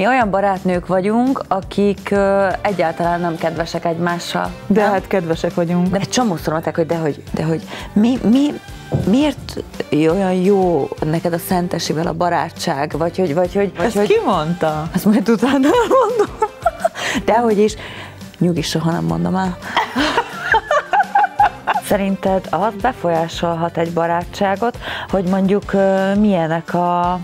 Mi olyan barátnők vagyunk, akik ö, egyáltalán nem kedvesek egymással. De nem? hát kedvesek vagyunk. De egy csomószor mondták, hogy dehogy, dehogy. Mi, mi, miért olyan jó neked a szentesivel a barátság? Vagy hogy, vagy hogy... Vagy, Ezt hogy, ki mondta? Ezt majd utána mondom. Dehogy is. Nyugi, soha nem mondom el. Szerinted az befolyásolhat egy barátságot, hogy mondjuk milyenek a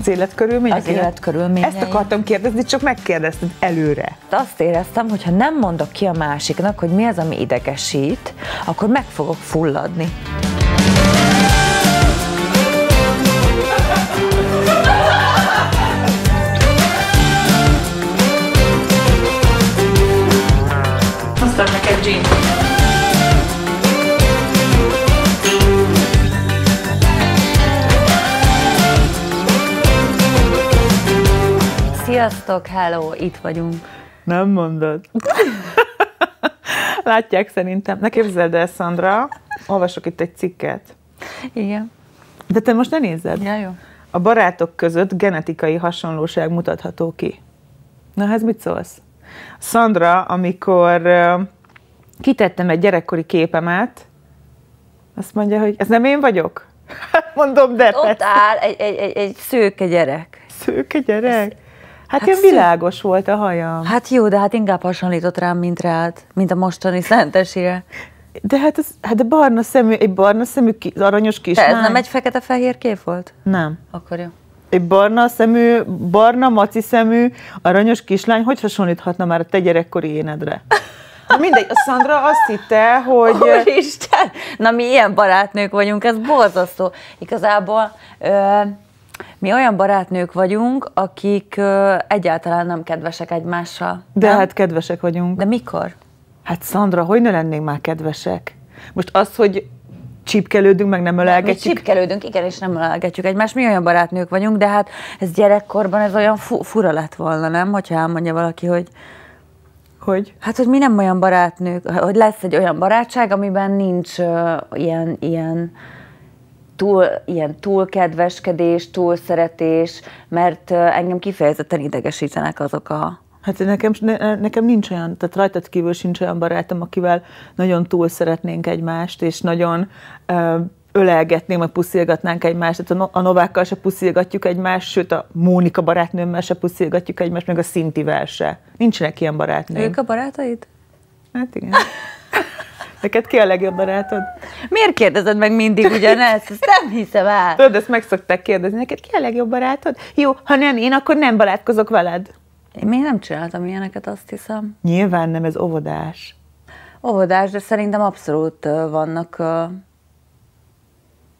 az életkörülmények? Az életkörülmények. Ezt akartam kérdezni, csak megkérdezted előre. Azt éreztem, hogy ha nem mondok ki a másiknak, hogy mi az, ami idegesít, akkor meg fogok fulladni. Aztán neked jeans. Sziasztok, hello, itt vagyunk. Nem mondod. Látják szerintem. Ne képzeld el, Szandra, olvasok itt egy cikket. Igen. De te most ne nézed. Ja, jó. A barátok között genetikai hasonlóság mutatható ki. Na, ez hát mit szólsz? Szandra, amikor kitettem egy gyerekkori képemet, azt mondja, hogy ez nem én vagyok? Mondom, de Ott áll egy, egy, egy, egy szőke gyerek. Szőke gyerek? Hát, hát ilyen szép. világos volt a haja. Hát jó, de hát inkább hasonlított rám, mint rád, mint a mostani szentesire. De hát, ez, hát de barna szemű, egy barna szemű ki, aranyos kis. De ez nem egy fekete-fehér kép volt? Nem. Akkor jó. Egy barna szemű, barna maci szemű, aranyos kislány, hogy hasonlíthatna már a te gyerekkori énedre? Mindegy, a Szandra azt hitte, hogy... Úristen! Na mi ilyen barátnők vagyunk, ez borzasztó. Igazából... Ö- mi olyan barátnők vagyunk, akik egyáltalán nem kedvesek egymással. De nem? hát kedvesek vagyunk. De mikor? Hát Szandra, hogy ne lennénk már kedvesek? Most az, hogy csipkelődünk, meg nem ölelgetjük. Mi csipkelődünk, igen, és nem ölelgetjük egymást. Mi olyan barátnők vagyunk, de hát ez gyerekkorban ez olyan fu- fura lett volna, nem? Hogyha elmondja valaki, hogy hogy? Hát, hogy mi nem olyan barátnők, hogy lesz egy olyan barátság, amiben nincs uh, ilyen, ilyen túl, ilyen túl kedveskedés, túl szeretés, mert engem kifejezetten idegesítenek azok a Hát nekem, ne, nekem nincs olyan, tehát rajtad kívül sincs olyan barátom, akivel nagyon túl szeretnénk egymást, és nagyon ö, ölelgetnénk, meg puszilgatnánk egymást. Tehát a, a Novákkal se puszilgatjuk egymást, sőt a Mónika barátnőmmel se puszilgatjuk egymást, meg a Szintivel se. Nincsenek ilyen barátnők. Ők a barátaid? Hát igen. Neked ki a legjobb barátod? Miért kérdezed meg mindig ugyanezt? Ezt nem hiszem el. Tudod, ezt meg szokták kérdezni. Neked ki a legjobb barátod? Jó, ha nem én, akkor nem barátkozok veled. Én még nem csináltam ilyeneket, azt hiszem. Nyilván nem, ez óvodás. Óvodás, de szerintem abszolút vannak,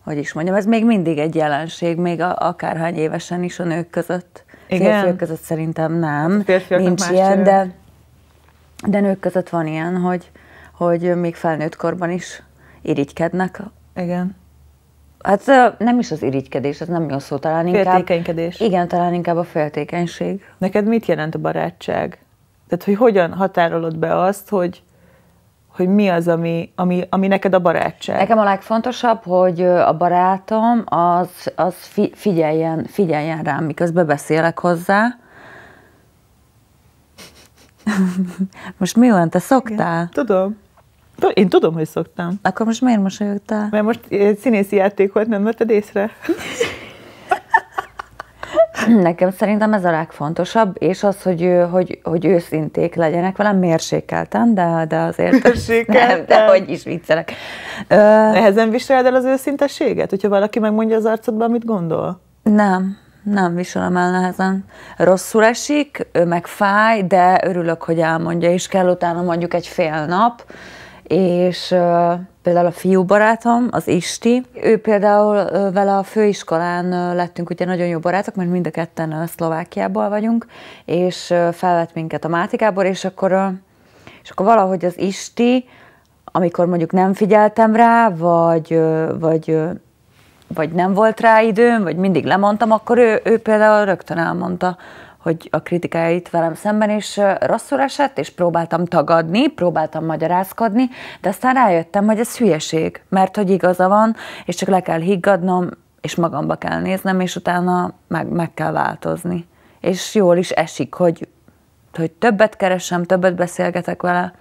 hogy is mondjam, ez még mindig egy jelenség, még akárhány évesen is a nők között. Igen. Férfiak között szerintem nem. Nincs ilyen, de, de nők között van ilyen, hogy, hogy még felnőtt korban is irigykednek. Igen. Hát nem is az irigykedés, ez nem jó szó, talán inkább... Féltékenykedés. Igen, talán inkább a féltékenység. Neked mit jelent a barátság? Tehát, hogy hogyan határolod be azt, hogy, hogy mi az, ami, ami, ami neked a barátság? Nekem a legfontosabb, hogy a barátom az, az fi, figyeljen, figyeljen rám, miközben beszélek hozzá. Most mi van, te szoktál? Igen, tudom. Én tudom, hogy szoktam. Akkor most miért mosolyogtál? Mert most eh, színészi játék volt, nem vetted észre? Nekem szerintem ez a legfontosabb, és az, hogy, hogy, hogy őszinték legyenek velem, mérsékeltem, de, de azért... Mérsékeltem? Nem, de hogy is viccelek. Nehezen viseled el az őszintességet, hogyha valaki megmondja az arcodban, amit gondol? Nem, nem viselem el nehezen. Rosszul esik, meg fáj, de örülök, hogy elmondja, és kell utána mondjuk egy fél nap, és például a fiú barátom, az Isti, ő például vele a főiskolán lettünk ugye nagyon jó barátok, mert mind a ketten Szlovákiából vagyunk, és felvett minket a Mátikából, és akkor, és akkor valahogy az Isti, amikor mondjuk nem figyeltem rá, vagy, vagy, vagy nem volt rá időm, vagy mindig lemondtam, akkor ő, ő például rögtön elmondta, hogy a kritikáit velem szemben is rosszul esett, és próbáltam tagadni, próbáltam magyarázkodni, de aztán rájöttem, hogy ez hülyeség, mert hogy igaza van, és csak le kell higgadnom, és magamba kell néznem, és utána meg, meg kell változni. És jól is esik, hogy, hogy többet keresem, többet beszélgetek vele,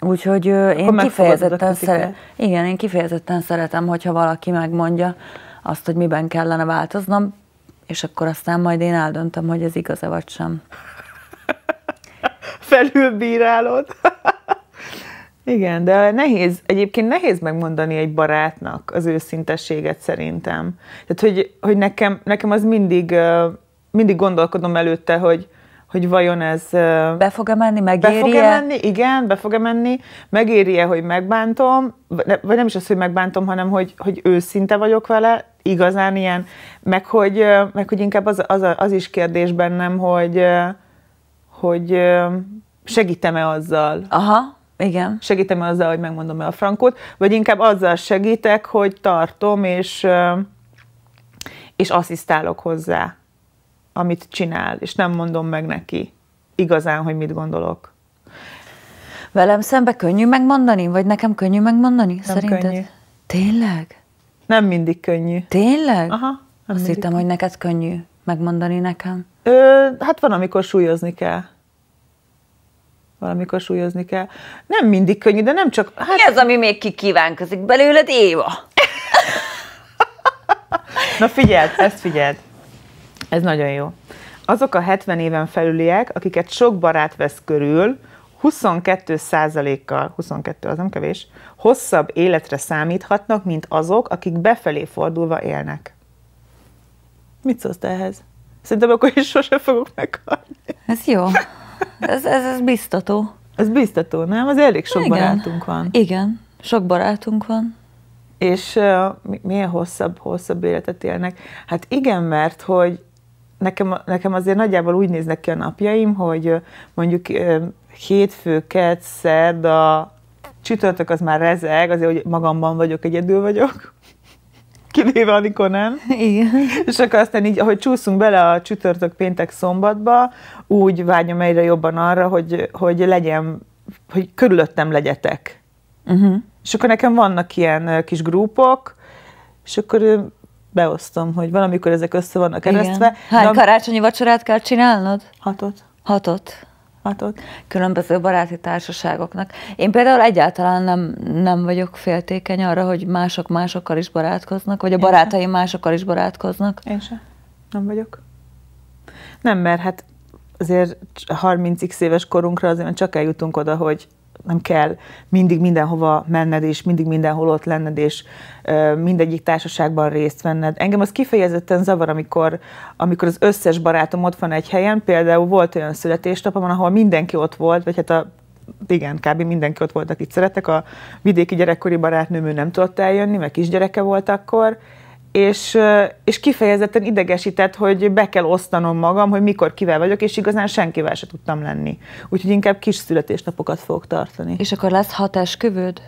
Úgyhogy én kifejezetten, szere- igen, én kifejezetten szeretem, hogyha valaki megmondja azt, hogy miben kellene változnom, és akkor aztán majd én eldöntöm, hogy ez igaz-e vagy sem. Felülbírálod. Igen, de nehéz, egyébként nehéz megmondani egy barátnak az őszintességet szerintem. Tehát, hogy, hogy nekem, nekem az mindig, mindig gondolkodom előtte, hogy, hogy vajon ez... Be fog-e menni, megéri -e? Be fog-e menni, igen, be fog-e menni, megéri -e, hogy megbántom, vagy nem is az, hogy megbántom, hanem hogy, hogy őszinte vagyok vele, igazán ilyen, meg hogy, meg hogy inkább az, az, az is kérdés bennem, hogy, hogy segítem-e azzal. Aha, igen. Segítem-e azzal, hogy megmondom-e a frankot, vagy inkább azzal segítek, hogy tartom, és, és asszisztálok hozzá, amit csinál, és nem mondom meg neki igazán, hogy mit gondolok. Velem szembe könnyű megmondani, vagy nekem könnyű megmondani? Nem Szerinted? Könnyű. Tényleg? Nem mindig könnyű. Tényleg? Aha. Nem Azt mindig. hittem, hogy neked könnyű megmondani nekem. Ö, hát van, amikor súlyozni kell valamikor súlyozni kell. Nem mindig könnyű, de nem csak... Hát... Mi az, ami még kikívánkozik belőled, Éva? Na figyeld, ezt figyeld. Ez nagyon jó. Azok a 70 éven felüliek, akiket sok barát vesz körül, 22%-kal, 22 az nem kevés, hosszabb életre számíthatnak, mint azok, akik befelé fordulva élnek. Mit szólsz te ehhez? Szerintem akkor is sose fogok meghalni. Ez jó. Ez, ez, ez biztató. Ez biztató, nem? Az elég sok Igen. barátunk van. Igen, sok barátunk van. És uh, milyen hosszabb, hosszabb életet élnek? Hát igen, mert hogy nekem, nekem azért nagyjából úgy néznek ki a napjaim, hogy mondjuk hétfő, kett, szerda, csütörtök az már rezeg, azért, hogy magamban vagyok, egyedül vagyok. Kivéve, amikor nem. Igen. És akkor aztán így, ahogy csúszunk bele a csütörtök péntek szombatba, úgy vágyom egyre jobban arra, hogy, hogy legyen, hogy körülöttem legyetek. Uh-huh. És akkor nekem vannak ilyen kis grúpok, és akkor beosztom, hogy valamikor ezek össze vannak eresztve. Hány de... karácsonyi vacsorát kell csinálnod? Hatot. Hatot folyamatot különböző baráti társaságoknak. Én például egyáltalán nem, nem vagyok féltékeny arra, hogy mások másokkal is barátkoznak, vagy a barátaim másokkal is barátkoznak. Én sem. Nem vagyok. Nem, mert hát azért 30x éves korunkra azért csak eljutunk oda, hogy nem kell mindig mindenhova menned, és mindig mindenhol ott lenned, és mindegyik társaságban részt venned. Engem az kifejezetten zavar, amikor, amikor az összes barátom ott van egy helyen, például volt olyan születésnapom, ahol mindenki ott volt, vagy hát a igen, kb. mindenki ott volt, akit szeretek. A vidéki gyerekkori barátnőm ő nem tudott eljönni, mert kisgyereke volt akkor, és, és kifejezetten idegesített, hogy be kell osztanom magam, hogy mikor kivel vagyok, és igazán senkivel se tudtam lenni. Úgyhogy inkább kis születésnapokat fogok tartani. És akkor lesz kövőd?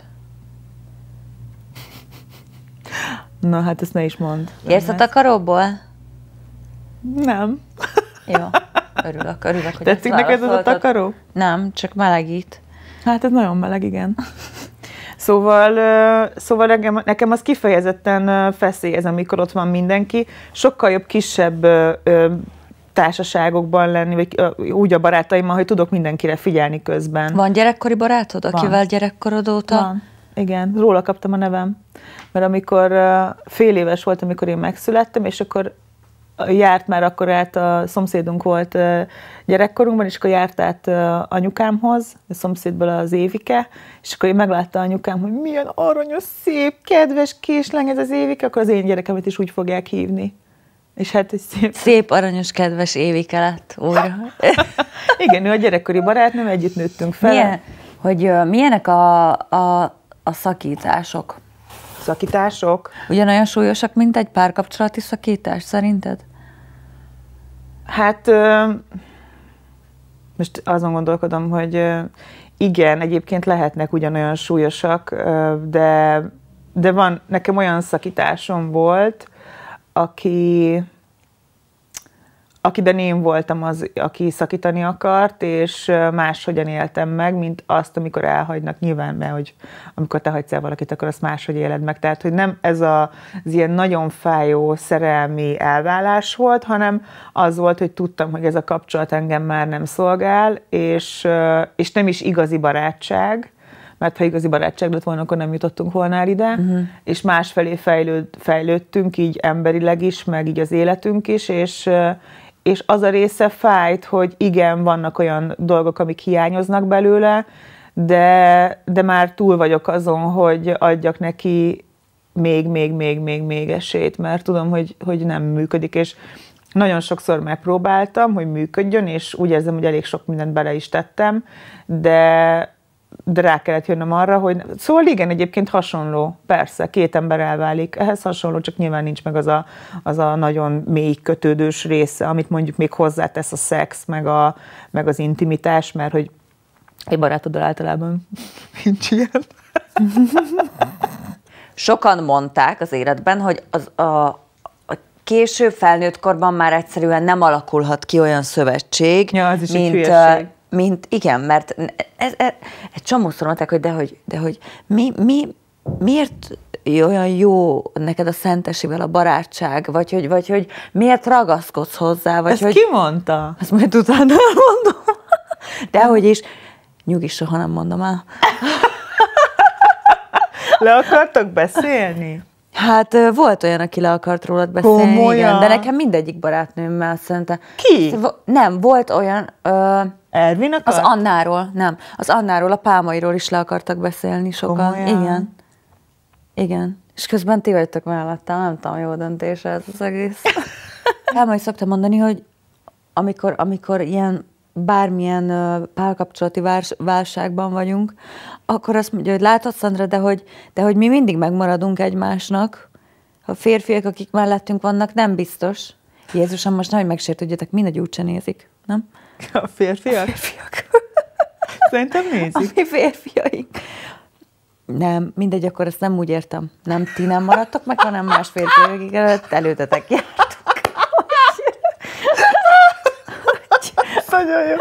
Na, hát ezt ne is mond. Érsz a takaróból? Nem. Jó, örülök, örülök, hogy Tetszik neked ez a takaró? Nem, csak melegít. Hát ez nagyon meleg, igen. Szóval, szóval nekem, nekem az kifejezetten feszélyez, amikor ott van mindenki. Sokkal jobb kisebb társaságokban lenni, vagy úgy a barátaimmal, hogy tudok mindenkire figyelni közben. Van gyerekkori barátod, akivel van. gyerekkorod óta? Van. Igen, róla kaptam a nevem. Mert amikor fél éves volt, amikor én megszülettem, és akkor járt már akkor át, a szomszédunk volt gyerekkorunkban, és akkor járt át anyukámhoz, a szomszédból az Évike, és akkor én meglátta anyukám, hogy milyen aranyos, szép, kedves, késleng ez az Évike, akkor az én gyerekemet is úgy fogják hívni. És hát egy szép... Szép, aranyos, kedves Évike lett, óra. Igen, ő a gyerekkori barátnőm, együtt nőttünk fel. Milyen, hogy milyenek a, a, a szakítások? szakítások. Ugyanolyan súlyosak, mint egy párkapcsolati szakítás, szerinted? Hát most azon gondolkodom, hogy igen, egyébként lehetnek ugyanolyan súlyosak, de, de van, nekem olyan szakításom volt, aki akiben én voltam az, aki szakítani akart, és máshogyan éltem meg, mint azt, amikor elhagynak. Nyilván, mert hogy amikor te hagysz el valakit, akkor azt máshogy éled meg. Tehát, hogy nem ez a, az ilyen nagyon fájó szerelmi elvállás volt, hanem az volt, hogy tudtam, hogy ez a kapcsolat engem már nem szolgál, és, és nem is igazi barátság, mert ha igazi barátság lett volna, akkor nem jutottunk volna el ide, uh-huh. és másfelé fejlőd, fejlődtünk, így emberileg is, meg így az életünk is, és, és az a része fájt, hogy igen, vannak olyan dolgok, amik hiányoznak belőle, de, de már túl vagyok azon, hogy adjak neki még, még, még, még, még esélyt, mert tudom, hogy, hogy nem működik, és nagyon sokszor megpróbáltam, hogy működjön, és úgy érzem, hogy elég sok mindent bele is tettem, de de rá kellett jönnöm arra, hogy szóval igen, egyébként hasonló, persze, két ember elválik, ehhez hasonló, csak nyilván nincs meg az a, az a nagyon mély kötődős része, amit mondjuk még hozzátesz a szex, meg, a, meg az intimitás, mert hogy egy barátoddal általában nincs ilyen. Sokan mondták az életben, hogy az, a, később felnőtt korban már egyszerűen nem alakulhat ki olyan szövetség, ja, mint, mint igen, mert ez, ez, egy csomószor mondták, hogy de hogy, de hogy mi, mi, miért olyan jó neked a szentesivel a barátság, vagy hogy, vagy hogy miért ragaszkodsz hozzá, vagy Ezt hogy... ki mondta? Ezt majd utána mondom. De hogy is, nyugi, soha nem mondom el. Le akartok beszélni? Hát volt olyan, aki le akart rólad beszélni, igen, de nekem mindegyik barátnőmmel szerintem. Ki? Nem, volt olyan... Ö, Ervin akart? Az Annáról, nem. Az Annáról, a pálmairól is le akartak beszélni sokan. Komolyan? Igen. Igen. És közben ti vagytok mellettem, nem tudom, jó döntés ez az egész. Hát, majd szoktam mondani, hogy amikor, amikor ilyen bármilyen párkapcsolati válságban vagyunk, akkor azt mondja, hogy látod, Szandra, de hogy, de hogy mi mindig megmaradunk egymásnak, a férfiak, akik mellettünk vannak, nem biztos. Jézusom, most nehogy megsértődjetek, mindegy úgyse nézik, nem? A férfiak? A férfiak. Szerintem nézik. A mi férfiaink. Nem, mindegy, akkor ezt nem úgy értem. Nem ti nem maradtok meg, hanem más férfiak, akik előttetek. jár. nagyon jó.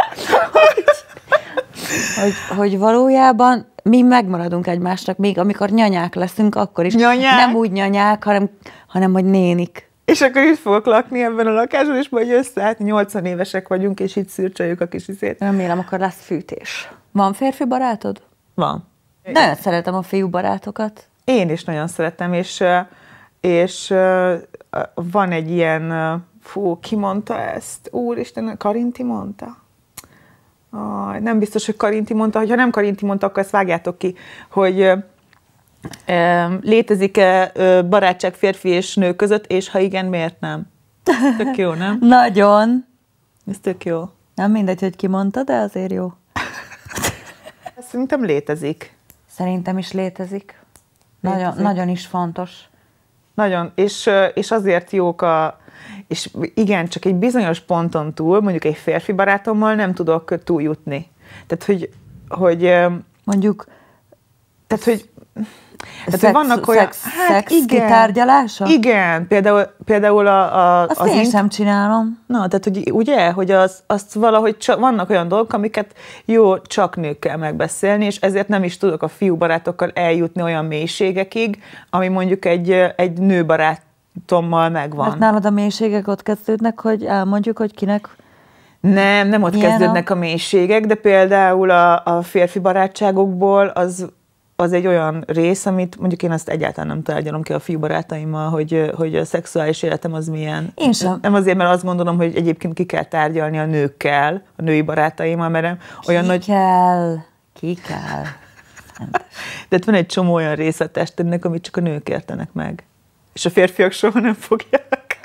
Hogy, hogy, hogy valójában mi megmaradunk egymásnak, még amikor nyanyák leszünk, akkor is. Nyanyák? Nem úgy nyanyák, hanem, hanem hogy nénik. És akkor itt fogok lakni ebben a lakásban, és majd jössz hát 80 évesek vagyunk, és itt szürcsöljük a kis izét. Remélem, akkor lesz fűtés. Van férfi barátod? Van. Nagyon szeretem a fiú barátokat. Én is nagyon szeretem, és, és van egy ilyen fú, ki mondta ezt? Úristen, Karinti mondta? Aj, nem biztos, hogy Karinti mondta, hogyha nem Karinti mondta, akkor ezt vágjátok ki, hogy e, létezik-e barátság férfi és nő között, és ha igen, miért nem? Tök jó, nem? Nagyon. Ez tök jó. Nem mindegy, hogy ki mondta, de azért jó. Szerintem létezik. Szerintem is létezik. létezik. Nagyon, nagyon is fontos. Nagyon, és, és azért jók a, és igen, csak egy bizonyos ponton túl, mondjuk egy férfi barátommal nem tudok túljutni. Tehát, hogy, hogy mondjuk, tehát, hogy tehát szex, vannak olyan... Szex, hát szex igen, kitárgyalása? Igen, például, például a... a Azt az én int... sem csinálom. Na, tehát hogy, ugye, hogy az, azt valahogy csak, vannak olyan dolgok, amiket jó csak nőkkel megbeszélni, és ezért nem is tudok a fiúbarátokkal eljutni olyan mélységekig, ami mondjuk egy, egy nőbarátommal megvan. Hát nálad a mélységek ott kezdődnek, hogy elmondjuk, hogy kinek nem, nem ott Milyen kezdődnek a... a mélységek, de például a, a férfi barátságokból az az egy olyan rész, amit mondjuk én azt egyáltalán nem tárgyalom ki a fiú barátaimmal, hogy, hogy a szexuális életem az milyen. Én sem. Nem azért, mert azt gondolom, hogy egyébként ki kell tárgyalni a nőkkel, a női barátaimmal, mert olyan ki nagy... kell, ki kell. De hát van egy csomó olyan része a testednek, amit csak a nők értenek meg. És a férfiak soha nem fogják.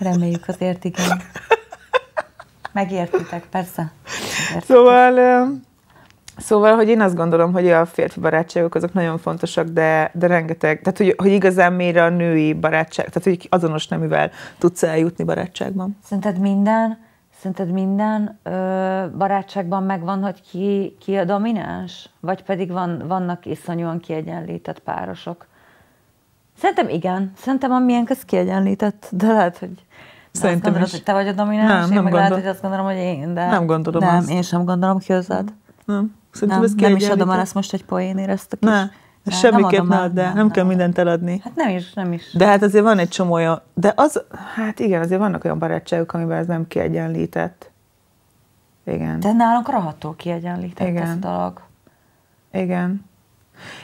Reméljük azért igen. Megértitek, persze. Megértitek. Szóval... Szóval, hogy én azt gondolom, hogy a férfi barátságok azok nagyon fontosak, de, de rengeteg, tehát hogy, hogy igazán mélyre a női barátság, tehát hogy azonos neművel tudsz eljutni barátságban. Szerinted minden, szerinted minden ö, barátságban megvan, hogy ki, ki a domináns? Vagy pedig van, vannak iszonyúan kiegyenlített párosok? Szerintem igen. Szerintem a miénk az kiegyenlített, de lehet, hogy Szerintem azt gondolod, hogy te vagy a domináns, nem, én nem meg gondolom. lehet, hogy azt gondolom, hogy én, de... Nem gondolom Nem, azt. én sem gondolom ki hozzád. Nem. Szerintem nem, ez nem is adom el ezt most egy poénért, ezt a kis... Ne. Ne, semmiképp nem, ad, de nem, nem kell nem. mindent eladni. Hát nem is, nem is. De hát azért van egy csomó olyan, de az, hát igen, azért vannak olyan barátságok, amiben ez nem kiegyenlített. Igen. De nálunk rahattól kiegyenlített igen. ez a dolog. Igen.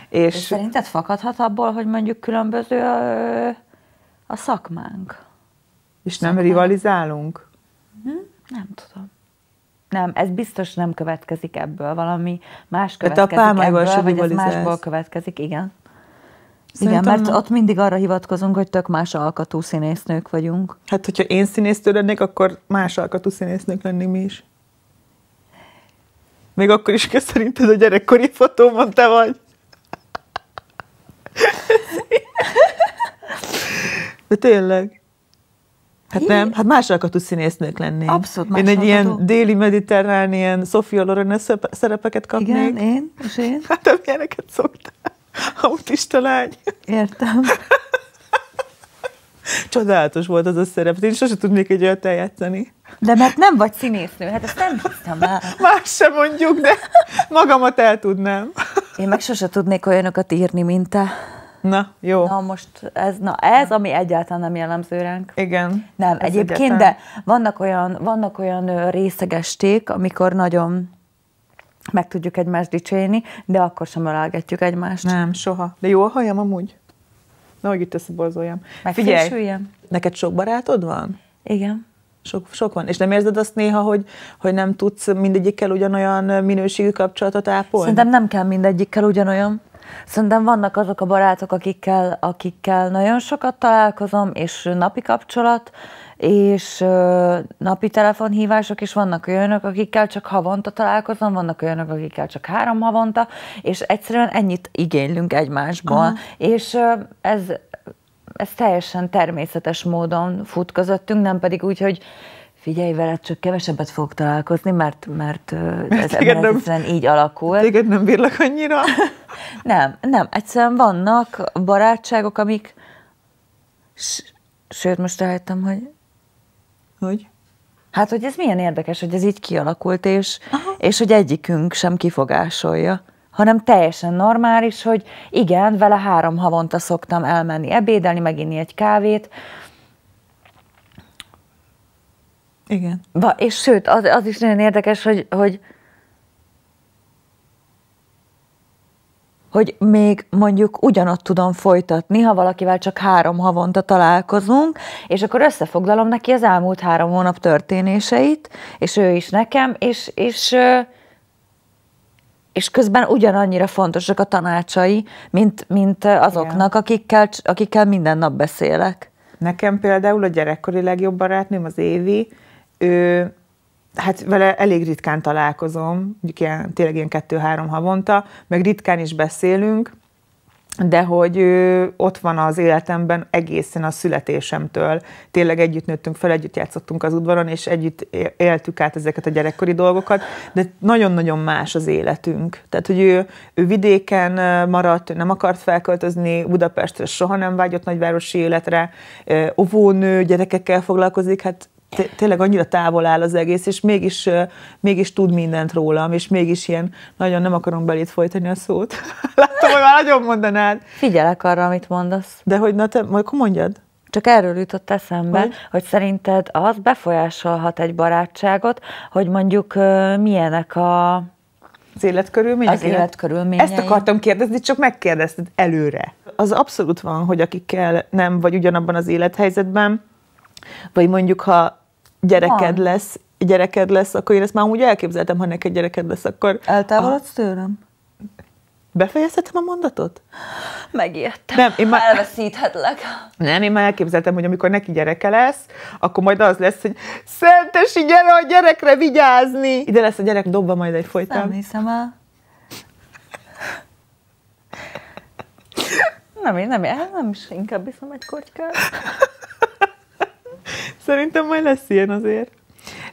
És, És szerinted fakadhat abból, hogy mondjuk különböző a, a szakmánk? És nem szakmánk. rivalizálunk? Hm? Nem tudom nem, ez biztos nem következik ebből, valami más következik hát a ebből, vagy ez másból következik, igen. Szerintem... Igen, mert ott mindig arra hivatkozunk, hogy tök más alkatú színésznők vagyunk. Hát, hogyha én színésztő lennék, akkor más alkatú színésznők lennénk mi is. Még akkor is, hogy szerinted a gyerekkori fotómon te vagy. De tényleg. Hát nem, hát más tudsz színésznők lenni. Abszolút más Én egy ilyen déli mediterrán, ilyen Sofia Loren szerepeket kapnék. Igen, én, és én. Hát te milyeneket szoktál, autista lány. Értem. Csodálatos volt az a szerep. Én sose tudnék egy olyat eljátszani. De mert nem vagy színésznő, hát ezt nem hiszem el. Más sem mondjuk, de magamat el tudnám. Én meg sose tudnék olyanokat írni, mint te. Na, jó. Na most ez, na ez, ami egyáltalán nem jellemző ránk. Igen. Nem, egyébként, egyáltalán. de vannak olyan, vannak olyan részegesték, amikor nagyon meg tudjuk egymást dicsérni, de akkor sem ölelgetjük egymást. Nem, soha. De jó a hajam, amúgy? hogy itt összeborzolljam. Figyelj, neked sok barátod van? Igen. Sok, sok van. És nem érzed azt néha, hogy, hogy nem tudsz mindegyikkel ugyanolyan minőségű kapcsolatot ápolni? Szerintem nem kell mindegyikkel ugyanolyan. Szerintem vannak azok a barátok, akikkel, akikkel nagyon sokat találkozom, és napi kapcsolat, és ö, napi telefonhívások, és vannak olyanok, akikkel csak havonta találkozom, vannak olyanok, akikkel csak három havonta, és egyszerűen ennyit igénylünk egymásból, Aha. és ö, ez, ez teljesen természetes módon fut közöttünk, nem pedig úgy, hogy figyelj veled, csak kevesebbet fogok találkozni, mert, mert, mert ez téged nem, így alakul. Téged nem bírlak annyira? nem, nem. Egyszerűen vannak barátságok, amik... Sőt, most rájöttem, hogy... Hogy? Hát, hogy ez milyen érdekes, hogy ez így kialakult, és, és hogy egyikünk sem kifogásolja hanem teljesen normális, hogy igen, vele három havonta szoktam elmenni ebédelni, meginni egy kávét, igen. Ba, és sőt, az, az is nagyon érdekes, hogy, hogy hogy még mondjuk ugyanott tudom folytatni, ha valakivel csak három havonta találkozunk, és akkor összefoglalom neki az elmúlt három hónap történéseit, és ő is nekem, és, és, és közben ugyanannyira fontosak a tanácsai, mint, mint azoknak, akikkel, akikkel minden nap beszélek. Nekem például a gyerekkori legjobb barátnőm, az Évi, ő, hát vele elég ritkán találkozom, ilyen, tényleg ilyen kettő-három havonta, meg ritkán is beszélünk, de hogy ő ott van az életemben egészen a születésemtől. Tényleg együtt nőttünk fel, együtt játszottunk az udvaron, és együtt éltük át ezeket a gyerekkori dolgokat, de nagyon-nagyon más az életünk. Tehát, hogy ő, ő vidéken maradt, ő nem akart felköltözni Budapestre, soha nem vágyott nagyvárosi életre, óvónő, gyerekekkel foglalkozik, hát tényleg annyira távol áll az egész, és mégis, mégis tud mindent rólam, és mégis ilyen, nagyon nem akarom belét folytani a szót. Láttam, hogy már nagyon mondanád. Figyelek arra, amit mondasz. De hogy na te, majd akkor mondjad. Csak erről jutott eszembe, hogy? hogy szerinted az befolyásolhat egy barátságot, hogy mondjuk milyenek a... Az életkörülmények? Az életkörülmények. Ezt akartam kérdezni, csak megkérdezted előre. Az abszolút van, hogy akikkel nem vagy ugyanabban az élethelyzetben, vagy mondjuk ha gyereked Van. lesz, gyereked lesz, akkor én ezt már úgy elképzeltem, ha neked gyereked lesz, akkor... Eltávolodsz a... tőlem? Befejezhetem a mondatot? Megijedtem. Nem, én már... Elveszíthetlek. Nem, én már elképzeltem, hogy amikor neki gyereke lesz, akkor majd az lesz, hogy Szentesi, gyere a gyerekre vigyázni! Ide lesz a gyerek dobva majd egy folytán. Nem hiszem el. Nem, én nem, nem, nem is, inkább iszom egy kortykát. Szerintem majd lesz ilyen azért.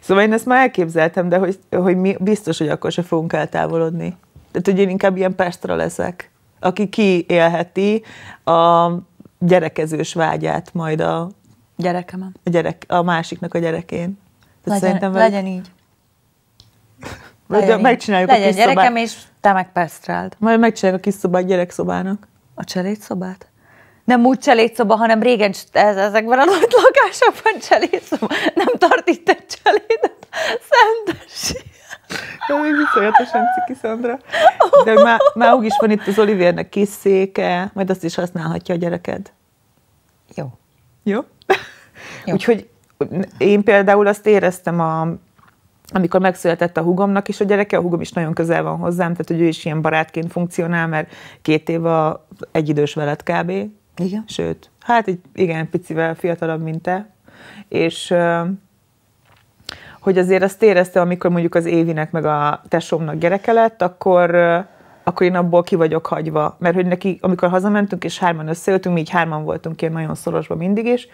Szóval én ezt már elképzeltem, de hogy, hogy mi biztos, hogy akkor se fogunk eltávolodni. Tehát, hogy én inkább ilyen pestra leszek, aki kiélheti a gyerekezős vágyát majd a gyerekemen. A, gyerek, a másiknak a gyerekén. Tehát legyen, szerintem legyen így. Legyen így. megcsináljuk legyen a kis gyerekem, szobát. és te meg pesztráld. Majd megcsináljuk a kis szobát gyerekszobának. A cselédszobát? nem úgy cselédszoba, hanem régen ezekben a nagy lakásokban cselédszoba. Nem tart itt egy cselédet. Szentesség. De még viszonyatosan ciki Szandra. De már, már úgy is van itt az Olivérnek kis széke, majd azt is használhatja a gyereked. Jó. Jó? Jó. Úgyhogy én például azt éreztem a amikor megszületett a hugomnak is a gyereke, a hugom is nagyon közel van hozzám, tehát hogy ő is ilyen barátként funkcionál, mert két év a, egy idős veled kb. Igen? Sőt, hát egy, igen, picivel fiatalabb, mint te. És hogy azért azt érezte, amikor mondjuk az Évinek meg a tesómnak gyereke lett, akkor akkor én abból ki vagyok hagyva. Mert hogy neki, amikor hazamentünk és hárman összeültünk, mi így hárman voltunk ilyen nagyon szorosban mindig is,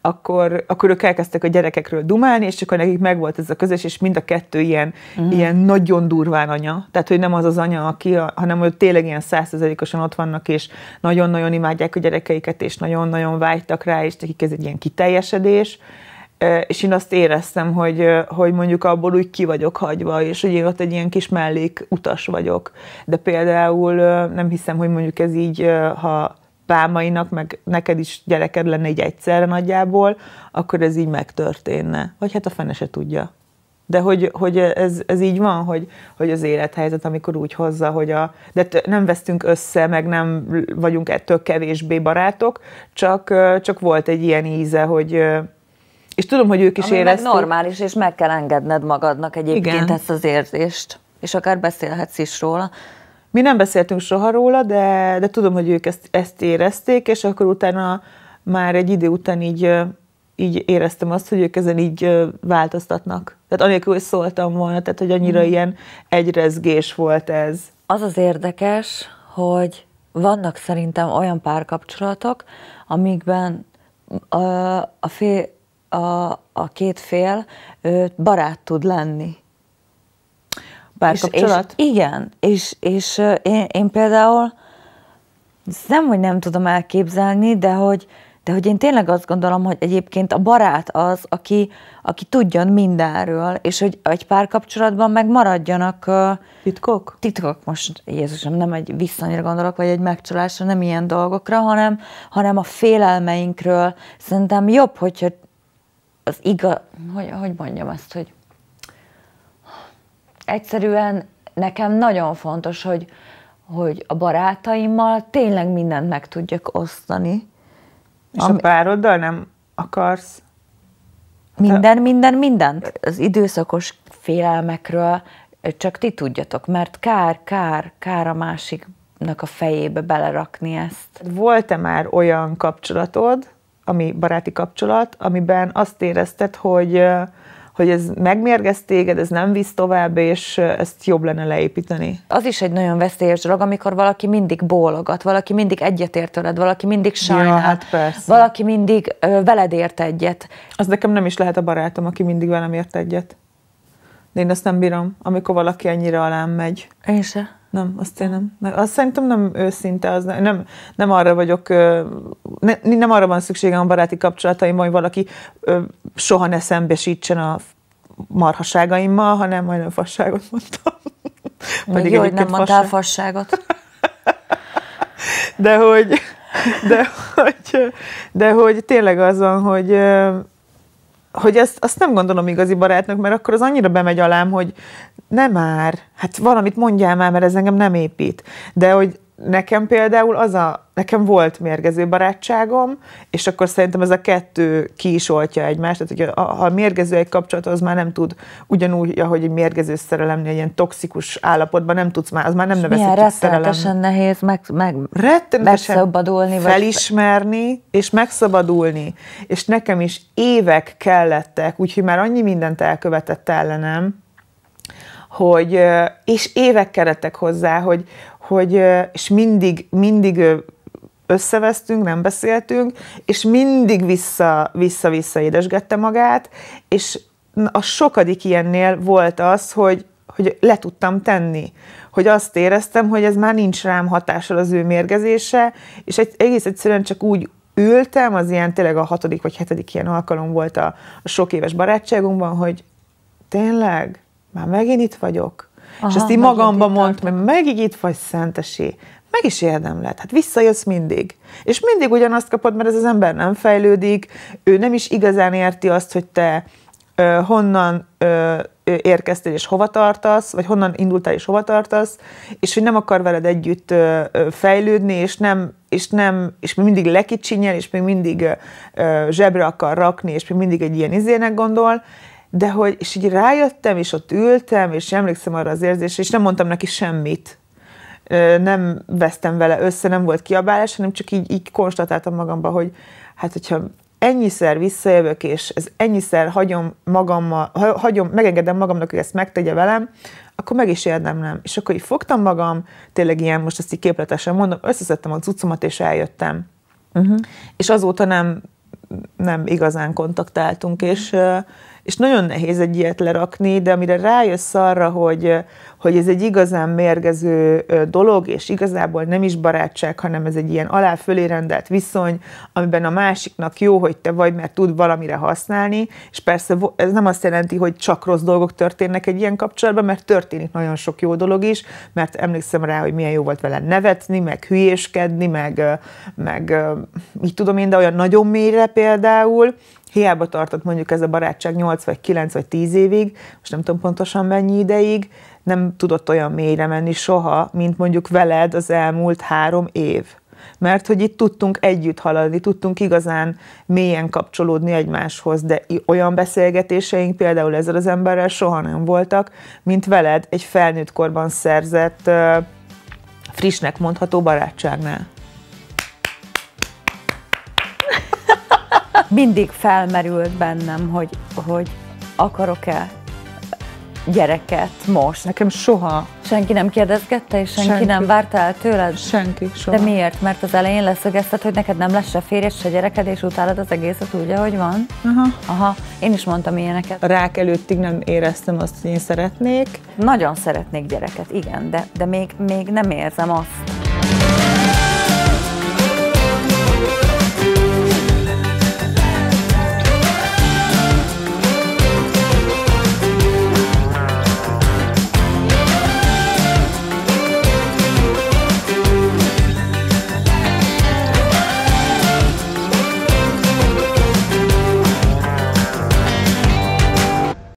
akkor, akkor ők elkezdtek a gyerekekről dumálni, és akkor nekik megvolt ez a közös, és mind a kettő ilyen, mm. ilyen nagyon durván anya. Tehát, hogy nem az az anya, aki, hanem hogy tényleg ilyen százszerzelékosan ott vannak, és nagyon-nagyon imádják a gyerekeiket, és nagyon-nagyon vágytak rá, és nekik ez egy ilyen kiteljesedés és én azt éreztem, hogy, hogy mondjuk abból úgy ki vagyok hagyva, és hogy én ott egy ilyen kis mellék utas vagyok. De például nem hiszem, hogy mondjuk ez így, ha pálmainak, meg neked is gyereked lenne így egyszerre nagyjából, akkor ez így megtörténne. Vagy hát a fene se tudja. De hogy, hogy ez, ez így van, hogy, hogy az élethelyzet, amikor úgy hozza, hogy a, de nem vesztünk össze, meg nem vagyunk ettől kevésbé barátok, csak, csak volt egy ilyen íze, hogy, és tudom, hogy ők is Ami érezték. normális, és meg kell engedned magadnak egyébként Igen. ezt az érzést. És akár beszélhetsz is róla. Mi nem beszéltünk soha róla, de, de tudom, hogy ők ezt, ezt érezték, és akkor utána már egy idő után így, így éreztem azt, hogy ők ezen így változtatnak. Tehát anélkül, hogy szóltam volna, tehát hogy annyira hmm. ilyen egyrezgés volt ez. Az az érdekes, hogy vannak szerintem olyan párkapcsolatok, amikben a, a fél, a, a két fél barát tud lenni. Párkapcsolat? És, és, igen, és, és én, én például nem, hogy nem tudom elképzelni, de hogy, de hogy én tényleg azt gondolom, hogy egyébként a barát az, aki, aki tudjon mindenről, és hogy egy párkapcsolatban meg maradjanak... Titkok? Titkok, most Jézusom, nem egy visszanyira gondolok, vagy egy megcsalásra, nem ilyen dolgokra, hanem, hanem a félelmeinkről. Szerintem jobb, hogyha az iga hogy, hogy mondjam azt, hogy egyszerűen nekem nagyon fontos, hogy, hogy a barátaimmal tényleg mindent meg tudjak osztani. És ami... a pároddal nem akarsz? Minden, minden, mindent. Az időszakos félelmekről csak ti tudjatok, mert kár, kár, kár a másiknak a fejébe belerakni ezt. Volt-e már olyan kapcsolatod, ami baráti kapcsolat, amiben azt érezted, hogy, hogy ez megmérgez téged, ez nem visz tovább, és ezt jobb lenne leépíteni. Az is egy nagyon veszélyes dolog, amikor valaki mindig bólogat, valaki mindig egyetért veled, valaki mindig sajnál, ja, hát persze. valaki mindig veled ért egyet. Az nekem nem is lehet a barátom, aki mindig velem ért egyet. De én ezt nem bírom, amikor valaki ennyire alám megy. Én se. Nem, azt én nem. Azt szerintem nem őszinte, az nem, nem, nem arra vagyok, ne, nem arra van szükségem a baráti kapcsolataimban, hogy valaki soha ne szembesítsen a marhaságaimmal, hanem majdnem fasságot mondtam. Még Pedig jó, hogy nem mondtál fasságot. de hogy, de hogy, de hogy tényleg az van, hogy hogy ezt, azt nem gondolom igazi barátnak, mert akkor az annyira bemegy alám, hogy nem már, hát valamit mondjál már, mert ez engem nem épít. De hogy nekem például az a, nekem volt mérgező barátságom, és akkor szerintem ez a kettő ki is oltja egymást, tehát hogy ha mérgező egy kapcsolat, az már nem tud ugyanúgy, ahogy egy mérgező szerelemnél ilyen toxikus állapotban nem tudsz már, az már nem nevezhetjük szerelem. nehéz meg, meg rettenetesen megszabadulni. Felismerni, vagy... és megszabadulni. És nekem is évek kellettek, úgyhogy már annyi mindent elkövetett ellenem, hogy, és évek kerettek hozzá, hogy, hogy, és mindig, mindig összevesztünk, nem beszéltünk, és mindig vissza, vissza, vissza édesgette magát, és a sokadik ilyennél volt az, hogy, hogy le tudtam tenni, hogy azt éreztem, hogy ez már nincs rám hatással az ő mérgezése, és egy, egész egyszerűen csak úgy ültem, az ilyen tényleg a hatodik vagy hetedik ilyen alkalom volt a, a sok éves barátságunkban, hogy tényleg, már megint itt vagyok, Aha, és ezt így magamban mondtam, hogy megint itt vagy szentesi, meg is érdemled, hát visszajössz mindig. És mindig ugyanazt kapod, mert ez az ember nem fejlődik, ő nem is igazán érti azt, hogy te ö, honnan ö, érkeztél és hova tartasz, vagy honnan indultál és hova tartasz, és hogy nem akar veled együtt ö, ö, fejlődni, és nem, és nem, és még mindig lekicsinyel, és még mindig ö, zsebre akar rakni, és még mindig egy ilyen izének gondol, de hogy, és így rájöttem, és ott ültem, és emlékszem arra az érzésre, és nem mondtam neki semmit. Nem vesztem vele össze, nem volt kiabálás, hanem csak így, így konstatáltam magamban hogy hát, hogyha ennyiszer visszajövök, és ez ennyiszer hagyom magammal, hagyom, megengedem magamnak, hogy ezt megtegye velem, akkor meg is érdemlem. És akkor így fogtam magam, tényleg ilyen, most ezt így képletesen mondom, összeszedtem a cuccomat, és eljöttem. Uh-huh. És azóta nem, nem igazán kontaktáltunk, és uh, és nagyon nehéz egy ilyet lerakni, de amire rájössz arra, hogy, hogy ez egy igazán mérgező dolog, és igazából nem is barátság, hanem ez egy ilyen alá fölé rendelt viszony, amiben a másiknak jó, hogy te vagy, mert tud valamire használni, és persze ez nem azt jelenti, hogy csak rossz dolgok történnek egy ilyen kapcsolatban, mert történik nagyon sok jó dolog is, mert emlékszem rá, hogy milyen jó volt vele nevetni, meg hülyéskedni, meg, meg mit tudom én, de olyan nagyon mélyre például, hiába tartott mondjuk ez a barátság 8 vagy 9 vagy 10 évig, most nem tudom pontosan mennyi ideig, nem tudott olyan mélyre menni soha, mint mondjuk veled az elmúlt három év. Mert hogy itt tudtunk együtt haladni, tudtunk igazán mélyen kapcsolódni egymáshoz, de olyan beszélgetéseink például ezzel az emberrel soha nem voltak, mint veled egy felnőtt korban szerzett, frissnek mondható barátságnál. mindig felmerült bennem, hogy, hogy akarok-e gyereket most. Nekem soha. Senki nem kérdezgette, és senki, senki. nem várta el tőled? Senki, soha. De miért? Mert az elején leszögezted, hogy neked nem lesz se férjed, se gyereked, és utálod az egészet úgy, ahogy van? Aha. Aha. Én is mondtam ilyeneket. Rák előttig nem éreztem azt, hogy én szeretnék. Nagyon szeretnék gyereket, igen, de, de még, még nem érzem azt.